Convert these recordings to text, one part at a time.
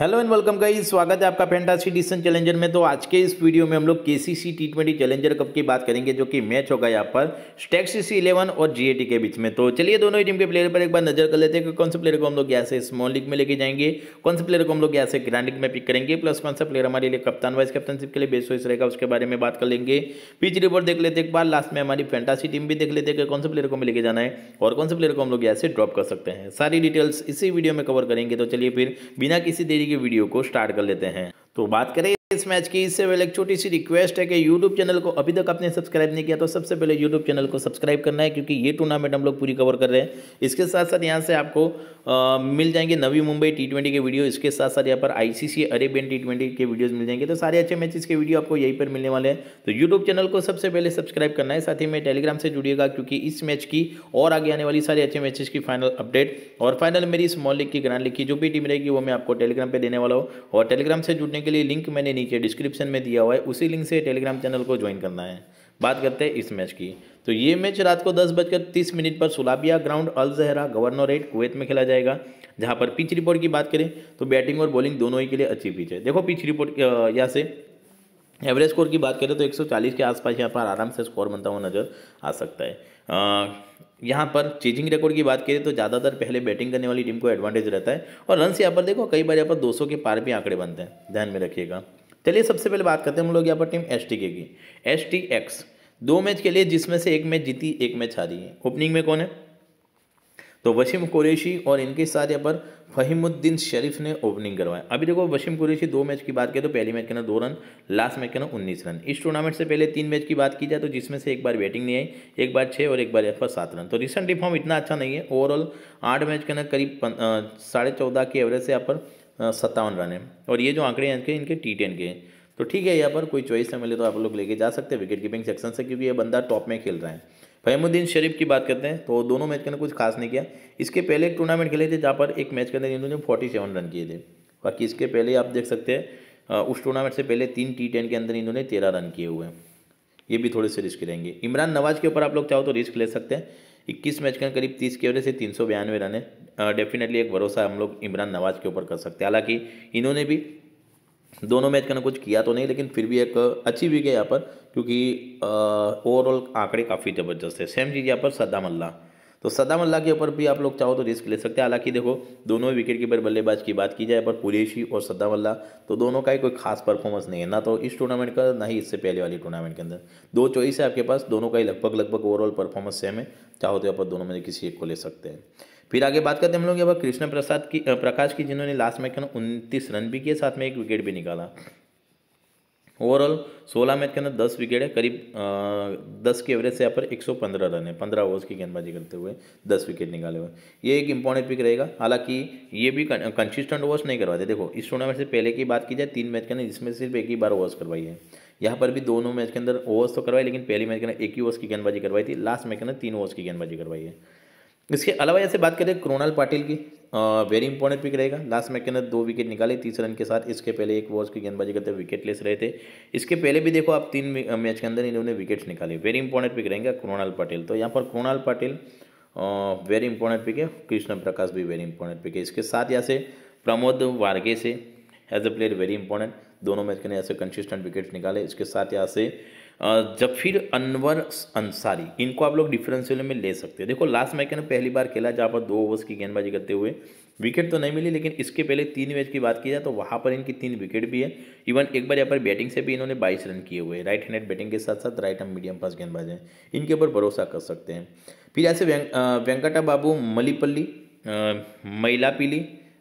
hello and welcome का स्वागत है आपका फैंटासी डिसन चैलेंजर में तो आज के इस वीडियो में हम लोग K C C T twenty challenger cup की बात करेंगे जो कि मैच होगा यहाँ पर स्टैक सी सी इलेवन और जीएटी के बीच में तो चलिए दोनों ही टीम के प्लेयर पर एक बार नजर कर लेते हैं कि कौन से प्लेयर को हम लोग यहाँ से स्मॉल लीग में लेके जाएंगे कौन से प्लेयर को हम लोग यहाँ से ग्रैंड लीग में पिक करेंगे प्लस कौन सा प्लेयर हमारे लिए कप्तान वाइस कैप्टनशिप के लिए बेस्ट वॉइस रहेगा उसके बारे में बात कर लेंगे पिच रिपोर्ट देख लेते एक बार लास्ट में हमारी फैंटासी टीम भी देख लेते हैं कि कौन से प्लेयर को हमें लेके जाना है और कौन से प्लेयर को हम लोग यहाँ से ड्रॉप कर सकते हैं सारी डिटेल्स इसी वीडियो में कवर करेंगे तो चलिए फिर बिना किसी देरी की वीडियो को स्टार्ट कर लेते हैं तो बात करें इस मैच की इससे पहले एक छोटी सी रिक्वेस्ट है कि यूट्यूब चैनल को अभी तक आपने सब्सक्राइब नहीं किया तो सबसे पहले यूट्यूब चैनल को सब्सक्राइब करना है क्योंकि ये टूर्नामेंट हम लोग पूरी कवर कर रहे हैं इसके साथ साथ यहाँ से आपको आ, मिल जाएंगे नवी मुंबई टी ट्वेंटी के वीडियो इसके साथ साथ यहाँ पर आईसीसी अरेबियन टी ट्वेंटी के वीडियोज मिल जाएंगे तो सारे अच्छे मैचेस के वीडियो आपको यहीं पर मिलने वाले हैं तो यूट्यूब चैनल को सबसे पहले सब्सक्राइब करना है साथ ही में टेलीग्राम से जुड़िएगा क्योंकि इस मैच की और आगे आने वाली सारे अच्छे मैचेस की फाइनल अपडेट और फाइनल मेरी स्मॉल लिख की ग्रांड लीग की जो भी टीम रहेगी वो मैं आपको टेलीग्राम पर देने वाला हूँ और टेलीग्राम से जुड़ने के लिए लिंक मैंने नीचे डिस्क्रिप्शन में दिया हुआ है उसी लिंक से टेलीग्राम चैनल को ज्वाइन करना है बात करते हैं इस मैच की तो ये मैच रात को दस बजकर तीस मिनट पर Sulaibiya ground Al Jahra governorate Kuwait में खेला जाएगा जहाँ पर पिच रिपोर्ट की बात करें तो बैटिंग और बॉलिंग दोनों ही के लिए अच्छी पिच है देखो पिच रिपोर्ट यहाँ से एवरेज स्कोर की बात करें तो 140 के आसपास यहाँ पर आराम से स्कोर बनता हुआ नज़र आ सकता है यहाँ पर चेजिंग रिकॉर्ड की बात करें तो ज़्यादातर पहले बैटिंग करने वाली टीम को एडवांटेज रहता है और रन यहाँ पर देखो कई बार यहाँ पर 200 के पार भी आंकड़े बनते हैं ध्यान में रखिएगा चलिए सबसे पहले बात करते हैं हम लोग यहाँ पर टीम एस टी के की एस टी एक्स दो मैच के लिए जिसमें से एक मैच जीती एक मैच हारी है ओपनिंग में कौन है तो वसीम कुरैशी और इनके साथ यहाँ पर फहीमुद्दीन शरीफ ने ओपनिंग करवाया अभी देखो वसीम कुरैशी दो मैच की बात करें तो पहले मैच के ना दो रन लास्ट मैच के ना उन्नीस रन इस टूर्नामेंट से पहले तीन मैच की बात की जाए तो जिसमें से एक बार बैटिंग नहीं आई एक बार छः और एक बार यहाँ पर सात रन तो रिसेंट रिफॉर्म इतना अच्छा नहीं है ओवरऑल आठ मैच के ना करीब साढ़े चौदह की एवरेज से यहाँ पर हाँ, सत्तावन रन है और ये जो आंकड़े हैं इनके इनके टी टेन के हैं तो ठीक है यहाँ पर कोई चॉइस है मिले तो आप लोग लेके जा सकते हैं विकेट कीपिंग सेक्शन से क्योंकि ये बंदा टॉप में खेल रहा है फहमुद्दीन शरीफ की बात करते हैं तो दोनों मैच के अंदर कुछ खास नहीं किया इसके पहले एक टूर्नामेंट खेले थे जहाँ पर एक मैच के अंदर इन्होंने फोर्टी सेवन रन किए थे बाकी इसके पहले आप देख सकते हैं उस टूर्नामेंट से पहले तीन टी टेन के अंदर इन्होंने तेरह रन किए हुए हैं ये भी थोड़े से रिस्क रहेंगे इमरान नवाज के ऊपर आप लोग चाहो तो रिस्क ले सकते हैं इक्कीस मैच का करीब तीस के एवरेज से तीन सौ बयानवे रन है डेफिनेटली एक भरोसा हम लोग इमरान नवाज के ऊपर कर सकते हैं हालांकि इन्होंने भी दोनों मैच का ना कुछ किया तो नहीं लेकिन फिर भी एक अच्छी भी है यहाँ पर क्योंकि ओवरऑल आंकड़े काफ़ी ज़बरदस्त है सेम चीज़ यहाँ पर सद्दाम अल्लाह तो सदाम अल्लाह के ऊपर भी आप लोग चाहो तो रिस्क ले सकते हैं हालांकि देखो दोनों ही विकेट कीपर बल्लेबाज की बात की जाए पर कुरेशी और सदाम अल्लाह तो दोनों का ही कोई खास परफॉर्मेंस नहीं है ना तो इस टूर्नामेंट का ना ही इससे पहले वाली टूर्नामेंट के अंदर दो चॉइस है आपके पास दोनों का ही लगभग लगभग ओवरऑल परफॉर्मेंस सेम है चाहो तो अपन दोनों में किसी एक को ले सकते हैं फिर आगे बात करते हैं हम लोग यहाँ कृष्ण प्रसाद की प्रकाश की जिन्होंने लास्ट मैच में उनतीस रन भी किए साथ में एक विकेट भी निकाला ओवरऑल 16 मैच के अंदर 10 विकेट है करीब आ, 10 के एवरेज से यहाँ पर 115 रन है 15 ओवर्स की गेंदबाजी करते हुए 10 विकेट निकाले हुए ये एक इंपॉर्टेंट पिक रहेगा हालांकि ये भी कंसिस्टेंट ओवर्स नहीं करवाते देखो इस टूर्नामेंट से पहले की बात की जाए तीन मैच के अंदर इसमें सिर्फ एक ही बार ओवर्स करवाई है यहाँ पर भी दोनों मैच के अंदर ओवर्स तो करवाई लेकिन पहली मैच के अंदर एक ही ओवर्स की गेंदबाजी करवाई थी लास्ट मैच के अंदर तीन ओवर्स की गेंदबाजी करवाई है इसके अलावा ऐसे बात करें क्रोनाल पाटिल की वेरी इंपॉर्टेंट पिक रहेगा लास्ट मैच के अंदर दो विकेट निकाले तीस रन के साथ इसके पहले एक वॉर्स की गेंदबाजी करते विकेट लेस रहे थे इसके पहले भी देखो आप तीन मैच के अंदर इन्होंने विकेट्स निकाले वेरी इंपॉर्टेंट पिक रहेंगे कृणाल पटेल तो यहाँ पर Krunal Patel very important pick है कृष्ण प्रकाश भी वेरी इंपॉर्टेंट पिक है इसके साथ यहाँ से प्रमोद वार्गे से as a player very important दोनों मैच के अंदर ऐसे कंसिस्टेंट विकेट्स निकाले इसके साथ यहाँ से जफिर अनवर अंसारी इनको आप लोग डिफरेंशियल में ले सकते हो देखो लास्ट मैच ने पहली बार खेला जहाँ पर दो ओवर्स की गेंदबाजी करते हुए विकेट तो नहीं मिली लेकिन इसके पहले तीन मैच की बात की जाए तो वहाँ पर इनकी तीन विकेट भी है इवन एक बार यहाँ पर बैटिंग से भी इन्होंने बाईस रन किए हुए राइट हैंड बैटिंग के साथ साथ राइट हम मीडियम फास्ट गेंदबाज हैं इनके ऊपर भरोसा कर सकते हैं फिर ऐसे Venkata Babu Malipalli Mailapili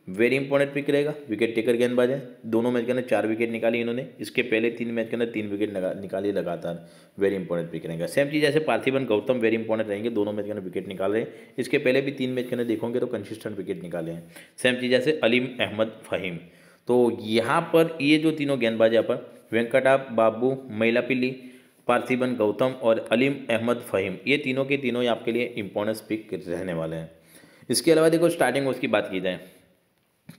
very important pick रहेगा विकेट टेकर गेंदबाज है दोनों मैच के अंदर चार विकेट निकाली इन्होंने इसके पहले तीन मैच के अंदर तीन विकेट निकाली लगातार वेरी इंपॉर्टेंट पिक रहेगा सेम चीज़ जैसे पार्थिवन गौतम वेरी इंपॉर्टेंट रहेंगे दोनों मैच के अंदर विकेट निकाल रहे हैं इसके पहले भी तीन मैच के अंदर देखोगे तो कंसिस्टेंट विकेट निकाले हैं सेम चीज़ जैसे अलीम अहमद फ़हीम तो यहाँ पर ये जो तीनों गेंदबाज यहाँ पर वेंकटा बाबू पिल्ली पार्थिबन गौतम और अलीम अहमद फ़हीम ये तीनों के तीनों आपके लिए इम्पोर्टेंस पिक रहने वाले हैं इसके अलावा देखो स्टार्टिंग उसकी बात की जाए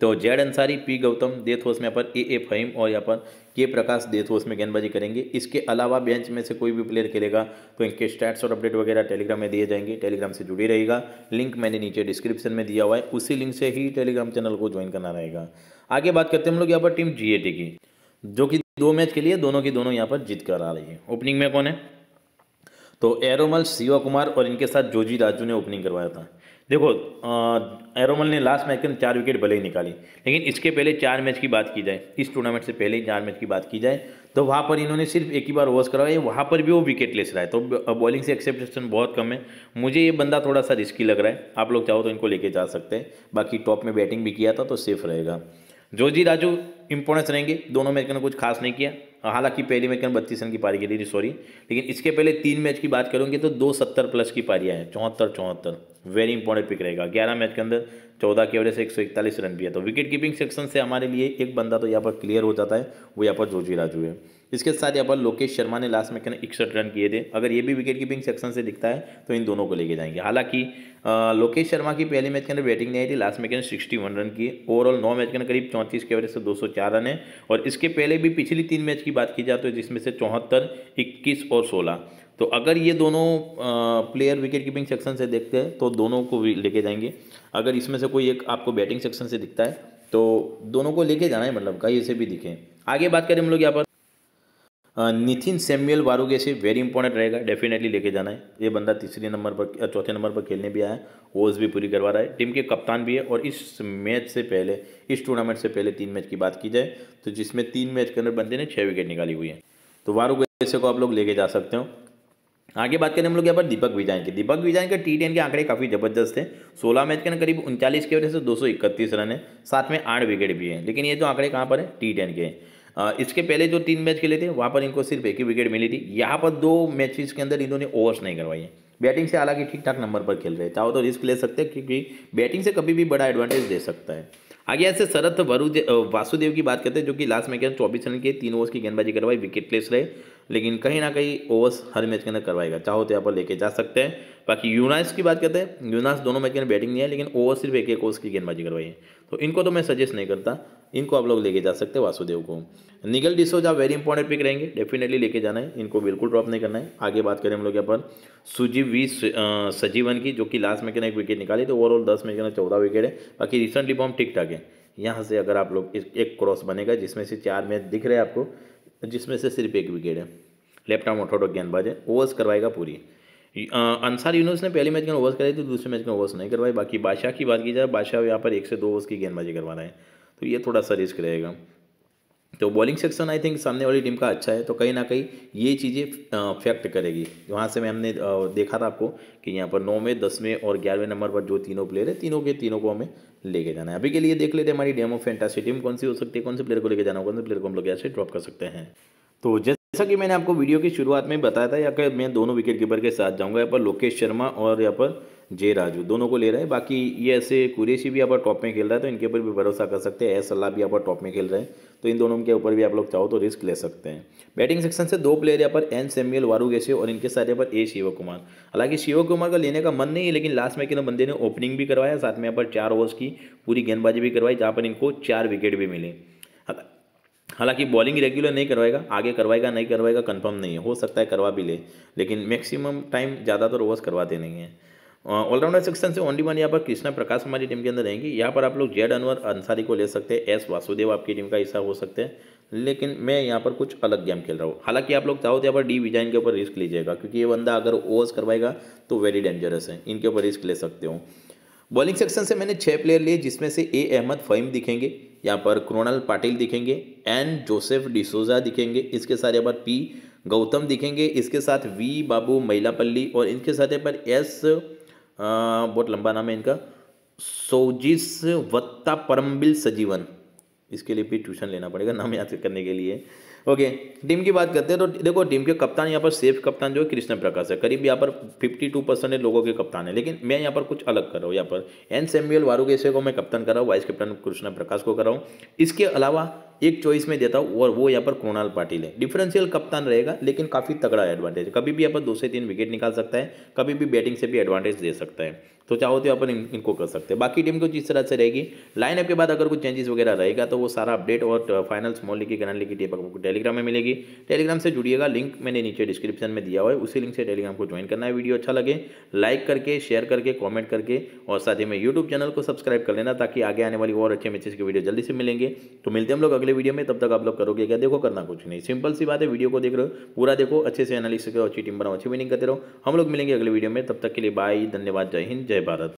तो जैड अंसारी पी गौतम देथ होश में पर ए ए फहीम और यहाँ पर के प्रकाश देथ होश में गेंदबाजी करेंगे इसके अलावा बेंच में से कोई भी प्लेयर खेलेगा तो इनके स्टैट्स और अपडेट वगैरह टेलीग्राम में दिए जाएंगे टेलीग्राम से जुड़ी रहेगा लिंक मैंने नीचे डिस्क्रिप्शन में दिया हुआ है उसी लिंक से ही टेलीग्राम चैनल को ज्वाइन करना रहेगा आगे बात करते हैं हम लोग यहाँ पर टीम जी की जो कि दो मैच के लिए दोनों की दोनों यहाँ पर जीत कर आ रही है ओपनिंग में कौन है तो एरोमल शिवा कुमार और इनके साथ जोजी राजू ने ओपनिंग करवाया था देखो एरोमल ने लास्ट मैच के अंदर चार विकेट भले ही निकाली लेकिन इसके पहले चार मैच की बात की जाए इस टूर्नामेंट से पहले ही चार मैच की बात की जाए तो वहाँ पर इन्होंने सिर्फ एक ही बार ओवर्स करवाए वहाँ पर भी वो विकेट लेस रहा है तो बॉलिंग से एक्सेप्टेशन बहुत कम है मुझे ये बंदा थोड़ा सा रिस्की लग रहा है आप लोग चाहो तो इनको लेके जा सकते हैं बाकी टॉप में बैटिंग भी किया था तो सेफ रहेगा जोजी राजू इंपोर्टेंस रहेंगे दोनों मैच ने कुछ खास नहीं किया हालांकि पहली मैच में बत्तीस रन की पारी खेली थी सॉरी लेकिन इसके पहले तीन मैच की बात करूंगी तो दो सत्तर प्लस की पारियाँ हैं चौहत्तर चौहत्तर वेरी इंपॉर्टेंट पिक रहेगा ग्यारह मैच के अंदर चौदह के एवरेज से एक सौ इकतालीस रन भी है तो विकेट कीपिंग सेक्शन से हमारे लिए एक बंदा तो यहाँ पर क्लियर हो जाता है वो यहाँ पर जोजी राजू है इसके साथ यहाँ पर लोकेश शर्मा ने लास्ट में कहना इकसठ रन किए थे अगर ये भी विकेट कीपिंग सेक्शन से दिखता है तो इन दोनों को लेके जाएंगे हालांकि लोकेश शर्मा की पहले मैच के अंदर बैटिंग नहीं आई थी लास्ट में कहना सिक्सटी वन रन किए ओवरऑल नौ मैच के अंदर करीब चौंतीस के वजह से दो सौ चार रन है और इसके पहले भी पिछली तीन मैच की बात की जाए तो जिसमें से चौहत्तर इक्कीस और सोलह तो अगर ये दोनों प्लेयर विकेट कीपिंग सेक्शन से देखते हैं तो दोनों को लेके जाएंगे अगर इसमें से कोई एक आपको बैटिंग सेक्शन से दिखता है तो दोनों को लेके जाना है मतलब कहीं से भी दिखें आगे बात करें हम लोग यहाँ पर Nitin Samuel Varughese very important रहेगा डेफिनेटली लेके जाना है ये बंदा तीसरे नंबर पर चौथे नंबर पर खेलने भी आया है ओज भी पूरी करवा रहा है टीम के कप्तान भी है और इस मैच से पहले इस टूर्नामेंट से पहले तीन मैच की बात की जाए तो जिसमें तीन मैच के अंदर बंदे ने छः विकेट निकाली हुई है तो वारुगेसी को आप लोग लेके जा सकते हो आगे बात करें हम लोग यहाँ पर दीपक विजय के दीपक विजय के टी टेन के आंकड़े काफ़ी जबरदस्त हैं सोलह मैच के अंदर करीब उनचालीस की वजह से दो रन है साथ में आठ विकेट भी हैं लेकिन ये जो आंकड़े कहाँ पर है टी टेन के हैं इसके पहले जो तीन मैच खेले थे वहाँ पर इनको सिर्फ एक ही विकेट मिली थी यहाँ पर दो मैचेस के अंदर इन्होंने ओवर्स नहीं करवाई बैटिंग से हालांकि ठीक ठाक नंबर पर खेल रहे चाहो तो रिस्क ले सकते हैं क्योंकि बैटिंग से कभी भी बड़ा एडवांटेज दे सकता है आगे ऐसे शरत वासुदेव की बात करते हैं जो कि लास्ट में क्या चौबीस रन के तीन ओवर्स की गेंदबाजी करवाई विकेट प्लेस रहे लेकिन कहीं ना कहीं ओवर्स हर मैच के अंदर करवाएगा चाहो तो यहाँ पर लेके जा सकते हैं बाकी यूनाइस की बात करते हैं यूनाइस दोनों मैच के अंदर बैटिंग नहीं है लेकिन ओवर सिर्फ एक एक ओवर्स की गेंदबाजी करवाई है तो इनको तो मैं सजेस्ट नहीं करता इनको आप लोग लेके जा सकते हैं वासुदेव को निगल डिसोज आप वेरी इंपॉर्टेंट पिक रहेंगे डेफिनेटली लेके जाना है इनको बिल्कुल ड्रॉप नहीं करना है आगे बात करें हम लोग यहाँ पर सुजीव वी सजीवन की जो कि लास्ट मैच के अंदर एक विकेट निकाली तो ओवरऑल दस मैच के अंदर चौदह विकेट है बाकी रिसेंटली फॉर्म ठीक ठाक है यहाँ से अगर आप लोग एक क्रॉस बनेगा जिसमें से चार मैच दिख रहे हैं आपको जिसमें से सिर्फ एक विकेट है लेफ्ट आर्म गेंदबाज है ओवर्स करवाएगा पूरी अंसार यूनिवर्स ने पहले मैच में ओवर्स कराई थी दूसरे मैच में ओवर्स नहीं करवाई बाकी बादशाह की बात की जाए बादशाह यहाँ पर एक से दो ओवर्स की गेंदबाजी करवा रहे हैं तो ये थोड़ा सा रिस्क रहेगा तो बॉलिंग सेक्शन आई थिंक सामने वाली टीम का अच्छा है तो कहीं ना कहीं ये चीज़ें फैक्ट करेगी वहाँ से मैं हमने देखा था आपको कि यहाँ पर नौवें दसवें और ग्यारहवें नंबर पर जो तीनों प्लेयर है तीनों के तीनों को हमें लेके जाना है अभी के लिए देख लेते हैं हमारी डेमो फेंटासी टीम कौन सी हो सकती है कौन से प्लेयर को लेकर जाना हो कौन से प्लेयर को हम लोग यहाँ से ड्रॉप कर सकते हैं तो जैसे जैसा कि मैंने आपको वीडियो की शुरुआत में बताया था या मैं दोनों विकेट कीपर के साथ जाऊँगा यहाँ पर लोकेश शर्मा और यहाँ पर जे राजू दोनों को ले रहा है बाकी ये ऐसे कुरेशी भी आप टॉप में खेल रहा है तो इनके ऊपर भी भरोसा कर सकते हैं एस अल्लाह भी आप टॉप में खेल रहे हैं तो इन दोनों के ऊपर भी आप लोग चाहो तो रिस्क ले सकते हैं बैटिंग सेक्शन से दो प्लेयर यहाँ पर एन वारू गैसे और इनके साथ यहाँ पर ए शिव कुमार हालांकि शिव कुमार का लेने का मन नहीं है लेकिन लास्ट में किन बंदे ने ओपनिंग भी करवाया साथ में यहाँ पर चार ओवर्स की पूरी गेंदबाजी भी करवाई जहाँ पर इनको चार विकेट भी मिले हालांकि बॉलिंग रेगुलर नहीं करवाएगा आगे करवाएगा नहीं करवाएगा कंफर्म नहीं है हो सकता है करवा भी ले लेकिन मैक्सिमम टाइम ज़्यादातर ओवर्स करवाते नहीं है ऑलराउंडर सेक्शन से ओनली वन यहाँ पर कृष्णा प्रकाश हमारी टीम के अंदर रहेंगी यहाँ पर आप लोग जेड अनवर अंसारी को ले सकते हैं एस वासुदेव आपकी टीम का हिस्सा हो सकते हैं लेकिन मैं यहाँ पर कुछ अलग गेम खेल रहा हूँ हालांकि आप लोग चाहो तो यहाँ पर डी विजाइन के ऊपर रिस्क लीजिएगा क्योंकि ये बंदा अगर ओवर्स करवाएगा तो वेरी डेंजरस है इनके ऊपर रिस्क ले सकते हो बॉलिंग सेक्शन से मैंने छः प्लेयर लिए जिसमें से ए अहमद फ़हीम दिखेंगे यहाँ पर क्रोनल पाटिल दिखेंगे एन जोसेफ डिसोजा दिखेंगे इसके साथ यहाँ पर पी गौतम दिखेंगे इसके साथ वी बाबू महिलापल्ली और इनके साथ यहाँ पर एस बहुत लंबा नाम है इनका सोजिस वत्ता परमबिल सजीवन इसके लिए भी ट्यूशन लेना पड़ेगा नाम याद करने के लिए ओके टीम की बात करते हैं तो देखो टीम के कप्तान यहाँ पर सेफ कप्तान जो है कृष्ण प्रकाश है करीब यहाँ पर 52 परसेंट लोगों के कप्तान है लेकिन मैं यहाँ पर कुछ अलग कर रहा हूँ यहाँ पर एन सैम्यूअल वारूगेसे को मैं कप्तान कर रहा हूँ वाइस कैप्टन कृष्ण प्रकाश को कर रहा हूँ इसके अलावा एक चॉइस में देता हूँ और वो यहाँ पर कृणाल पाटिल है डिफरेंशियल कप्तान रहेगा लेकिन काफ़ी तगड़ा एडवांटेज कभी भी यहाँ पर दो से तीन विकेट निकाल सकता है कभी भी बैटिंग से भी एडवांटेज दे सकता है तो चाहो तो अपन इनको कर सकते हैं बाकी टीम को इस तरह से रहेगी लाइन अप के बाद अगर कुछ चेंजेस वगैरह रहेगा तो वो सारा अपडेट और फाइनल स्मॉल लीग की गणन लीग की आपको टेलीग्राम में मिलेगी टेलीग्राम से जुड़िएगा लिंक मैंने नीचे डिस्क्रिप्शन में दिया हुआ है उसी लिंक से टेलीग्राम को ज्वाइन करना है वीडियो अच्छा लगे लाइक करके शेयर करके कॉमेंट करके और साथ ही में यूट्यूब चैनल को सब्सक्राइब कर लेना ताकि आगे आने वाली और अच्छे मैचेस की वीडियो जल्दी से मिलेंगे तो मिलते हैं हम लोग अगले वीडियो में तब तक आप लोग करोगे क्या देखो करना कुछ नहीं सिंपल सी बात है वीडियो को देख रहे हो पूरा देखो अच्छे से एनालिसिस करो अच्छी टीम बनाओ अच्छी विनिंग करते रहो हम लोग मिलेंगे अगले वीडियो में तब तक के लिए बाय धन्यवाद जय हिंद ხდება რა